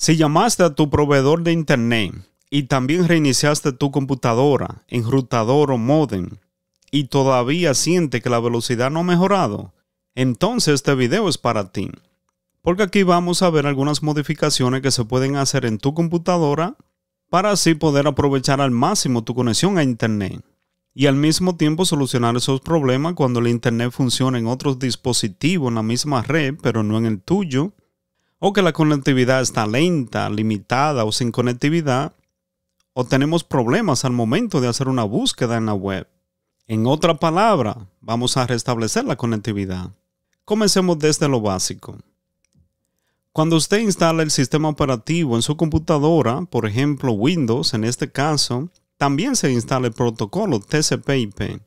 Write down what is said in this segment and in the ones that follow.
Si llamaste a tu proveedor de Internet y también reiniciaste tu computadora, enrutador o modem, y todavía siente que la velocidad no ha mejorado, entonces este video es para ti. Porque aquí vamos a ver algunas modificaciones que se pueden hacer en tu computadora para así poder aprovechar al máximo tu conexión a Internet y al mismo tiempo solucionar esos problemas cuando el Internet funciona en otros dispositivos en la misma red, pero no en el tuyo, o que la conectividad está lenta, limitada o sin conectividad, o tenemos problemas al momento de hacer una búsqueda en la web. En otra palabra, vamos a restablecer la conectividad. Comencemos desde lo básico. Cuando usted instala el sistema operativo en su computadora, por ejemplo Windows en este caso, también se instala el protocolo TCP/IP.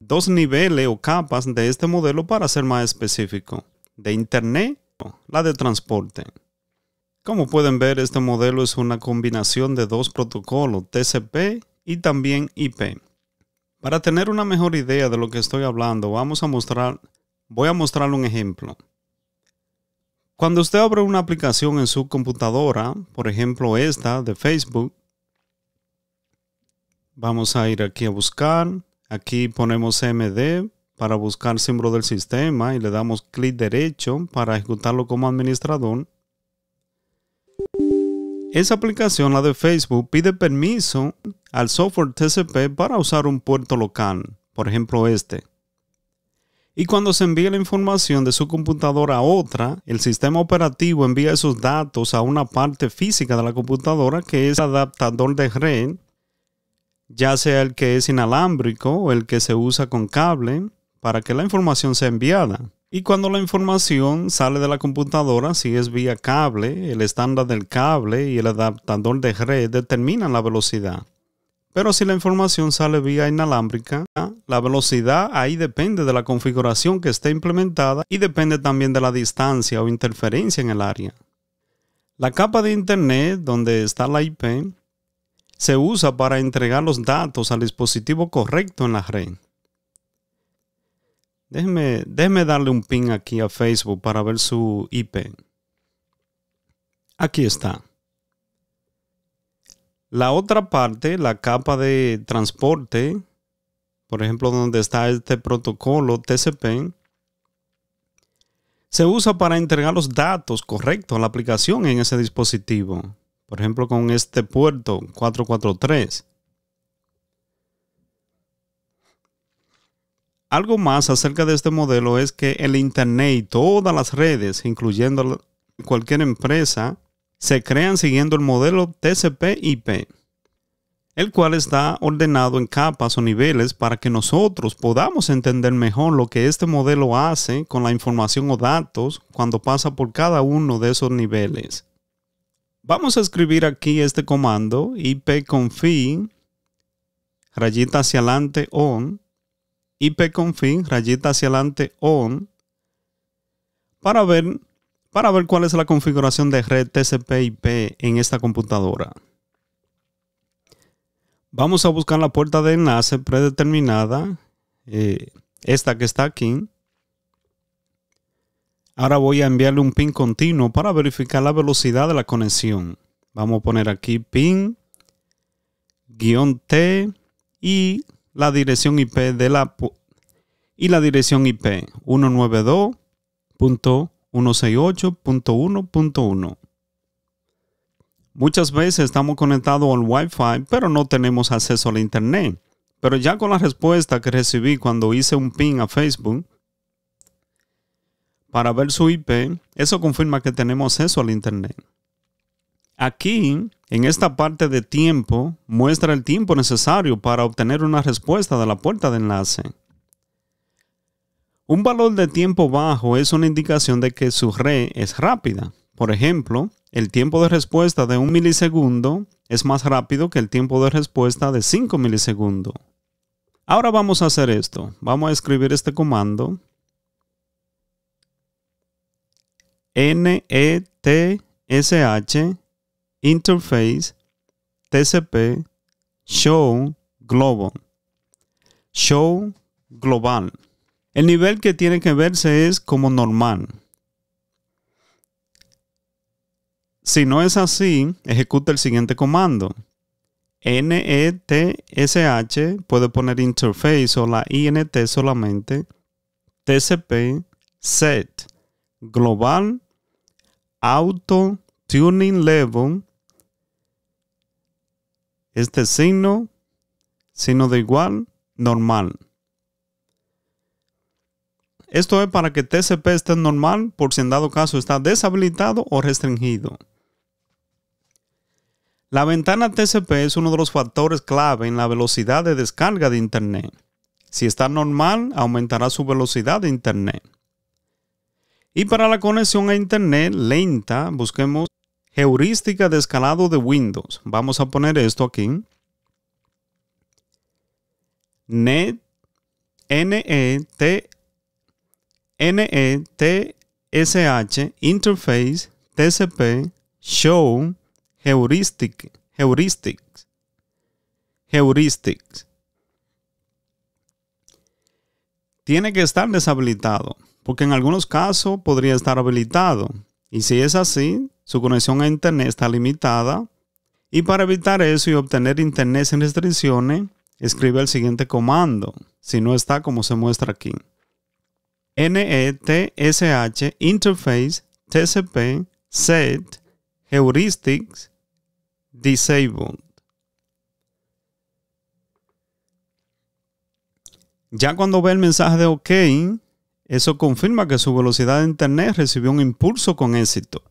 Dos niveles o capas de este modelo para ser más específico, de Internet la de transporte. Como pueden ver, este modelo es una combinación de dos protocolos, TCP y también IP. Para tener una mejor idea de lo que estoy hablando, vamos a mostrar, voy a mostrar un ejemplo. Cuando usted abre una aplicación en su computadora, por ejemplo esta de Facebook, vamos a ir aquí a buscar, aquí ponemos MD, para buscar símbolo del sistema y le damos clic derecho para ejecutarlo como administrador. Esa aplicación, la de Facebook, pide permiso al software TCP para usar un puerto local, por ejemplo este. Y cuando se envía la información de su computadora a otra, el sistema operativo envía esos datos a una parte física de la computadora que es el adaptador de red, ya sea el que es inalámbrico o el que se usa con cable, para que la información sea enviada. Y cuando la información sale de la computadora, si es vía cable, el estándar del cable y el adaptador de red determinan la velocidad. Pero si la información sale vía inalámbrica, la velocidad ahí depende de la configuración que esté implementada y depende también de la distancia o interferencia en el área. La capa de Internet, donde está la IP, se usa para entregar los datos al dispositivo correcto en la red. Déjeme, darle un pin aquí a Facebook para ver su IP. Aquí está. La otra parte, la capa de transporte, por ejemplo, donde está este protocolo TCP, se usa para entregar los datos correctos a la aplicación en ese dispositivo. Por ejemplo, con este puerto 443. Algo más acerca de este modelo es que el Internet y todas las redes, incluyendo cualquier empresa, se crean siguiendo el modelo TCP/IP, el cual está ordenado en capas o niveles para que nosotros podamos entender mejor lo que este modelo hace con la información o datos cuando pasa por cada uno de esos niveles. Vamos a escribir aquí este comando ipconfig rayita hacia adelante on ipconfig, rayita hacia adelante, on, para ver, para ver cuál es la configuración de red TCP/IP en esta computadora. Vamos a buscar la puerta de enlace predeterminada, eh, esta que está aquí. Ahora voy a enviarle un pin continuo para verificar la velocidad de la conexión. Vamos a poner aquí pin, guión T y la dirección IP de la y la dirección IP 192.168.1.1. Muchas veces estamos conectados al Wi-Fi, pero no tenemos acceso al Internet. Pero ya con la respuesta que recibí cuando hice un ping a Facebook para ver su IP, eso confirma que tenemos acceso al Internet. Aquí en esta parte de tiempo muestra el tiempo necesario para obtener una respuesta de la puerta de enlace. Un valor de tiempo bajo es una indicación de que su red es rápida. Por ejemplo, el tiempo de respuesta de un milisegundo es más rápido que el tiempo de respuesta de 5 milisegundos. Ahora vamos a hacer esto. Vamos a escribir este comando. NETSH Interface, TCP, Show Global. Show Global. El nivel que tiene que verse es como normal. Si no es así, ejecuta el siguiente comando. NETSH puede poner interface o la INT solamente. TCP set global auto tuning level este signo, signo de igual, normal. Esto es para que TCP esté normal por si en dado caso está deshabilitado o restringido. La ventana TCP es uno de los factores clave en la velocidad de descarga de Internet. Si está normal, aumentará su velocidad de Internet. Y para la conexión a Internet lenta, busquemos Heurística de escalado de Windows. Vamos a poner esto aquí. Net, N-E-T. N-E-T-S-H. Interface, TCP, Show, Heuristic, Heuristics, Heuristics. Tiene que estar deshabilitado, porque en algunos casos podría estar habilitado. Y si es así, su conexión a Internet está limitada. Y para evitar eso y obtener Internet sin restricciones, escribe el siguiente comando, si no está como se muestra aquí. NETSH Interface TCP Set Heuristics Disabled. Ya cuando ve el mensaje de OK, eso confirma que su velocidad de Internet recibió un impulso con éxito.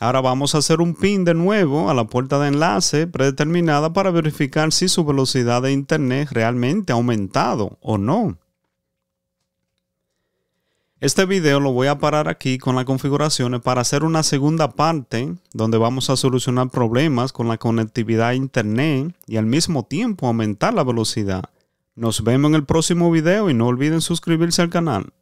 Ahora vamos a hacer un pin de nuevo a la puerta de enlace predeterminada para verificar si su velocidad de internet realmente ha aumentado o no. Este video lo voy a parar aquí con las configuraciones para hacer una segunda parte donde vamos a solucionar problemas con la conectividad a internet y al mismo tiempo aumentar la velocidad. Nos vemos en el próximo video y no olviden suscribirse al canal.